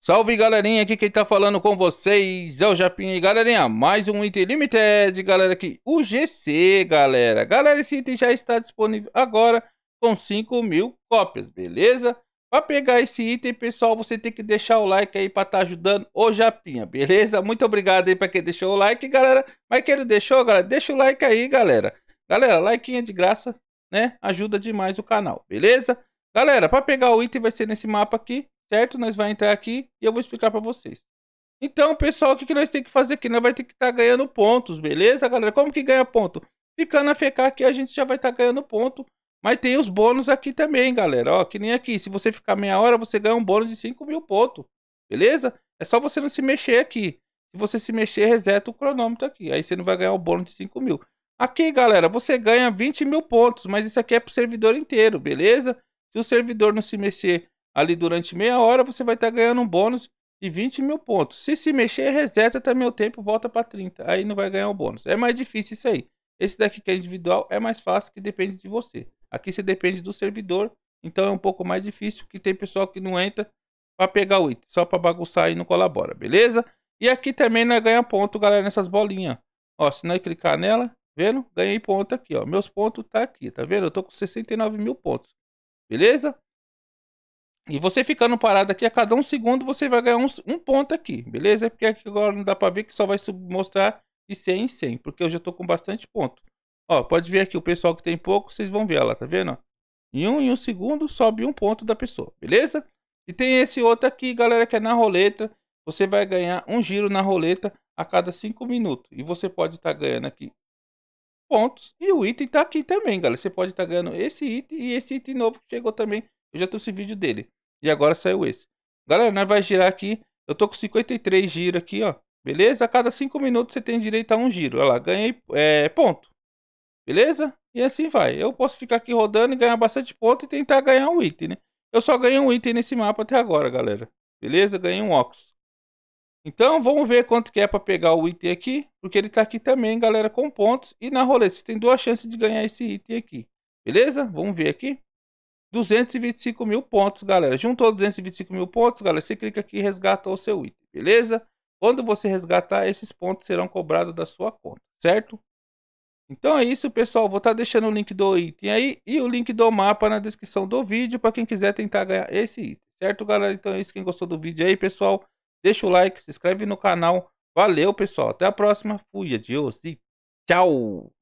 Salve galerinha, aqui quem tá falando com vocês é o Japinha e galerinha, mais um item limited, galera aqui, o GC, galera. Galera, esse item já está disponível agora com 5 mil cópias, beleza? Para pegar esse item, pessoal, você tem que deixar o like aí para estar tá ajudando o Japinha, beleza? Muito obrigado aí para quem deixou o like, galera. Mas quem não deixou, galera, deixa o like aí, galera. Galera, likeinha de graça, né? Ajuda demais o canal, beleza? Galera, para pegar o item vai ser nesse mapa aqui, certo? Nós vai entrar aqui e eu vou explicar para vocês. Então, pessoal, o que, que nós tem que fazer aqui? Nós vai ter que estar tá ganhando pontos, beleza, galera? Como que ganha ponto? Ficando a FK aqui, a gente já vai estar tá ganhando ponto. Mas tem os bônus aqui também, galera. Ó, que nem aqui. Se você ficar meia hora, você ganha um bônus de 5 mil pontos. Beleza? É só você não se mexer aqui. Se você se mexer, reseta o cronômetro aqui. Aí você não vai ganhar o bônus de 5 mil. Aqui, galera, você ganha 20 mil pontos. Mas isso aqui é pro servidor inteiro, beleza? Se o servidor não se mexer ali durante meia hora, você vai estar tá ganhando um bônus de 20 mil pontos. Se se mexer, reseta também o tempo, volta para 30. Aí não vai ganhar o bônus. É mais difícil isso aí. Esse daqui que é individual é mais fácil, que depende de você. Aqui você depende do servidor, então é um pouco mais difícil, que tem pessoal que não entra para pegar o item, só para bagunçar e não colabora, beleza? E aqui também não é ganha ponto, galera, nessas bolinhas. Ó, se não clicar nela, vendo? Ganhei ponto aqui, ó. Meus pontos tá aqui, tá vendo? Eu tô com 69 mil pontos, beleza? E você ficando parado aqui, a cada um segundo você vai ganhar um, um ponto aqui, beleza? É porque aqui agora não dá para ver que só vai mostrar de 100 em 100, porque eu já estou com bastante ponto. Ó, pode ver aqui o pessoal que tem pouco, vocês vão ver lá, tá vendo? Em um, em um segundo sobe um ponto da pessoa, beleza? E tem esse outro aqui, galera, que é na roleta. Você vai ganhar um giro na roleta a cada 5 minutos. E você pode estar tá ganhando aqui pontos. E o item tá aqui também, galera. Você pode estar tá ganhando esse item e esse item novo que chegou também. Eu já trouxe vídeo dele. E agora saiu esse. Galera, nós vai girar aqui. Eu tô com 53 giro aqui, ó. Beleza? A cada 5 minutos você tem direito a um giro. Olha lá, ganhei é, ponto. Beleza? E assim vai. Eu posso ficar aqui rodando e ganhar bastante ponto e tentar ganhar um item, né? Eu só ganhei um item nesse mapa até agora, galera. Beleza? ganhei um óculos. Então, vamos ver quanto que é para pegar o item aqui. Porque ele tá aqui também, galera, com pontos. E na roleta, você tem duas chances de ganhar esse item aqui. Beleza? Vamos ver aqui. 225 mil pontos, galera. Juntou 225 mil pontos, galera. Você clica aqui e resgata o seu item, beleza? Quando você resgatar, esses pontos serão cobrados da sua conta, certo? Então é isso, pessoal. Vou estar tá deixando o link do item aí e o link do mapa na descrição do vídeo para quem quiser tentar ganhar esse item, certo, galera? Então é isso. Quem gostou do vídeo aí, pessoal, deixa o like, se inscreve no canal. Valeu, pessoal. Até a próxima. Fui, adiós e tchau!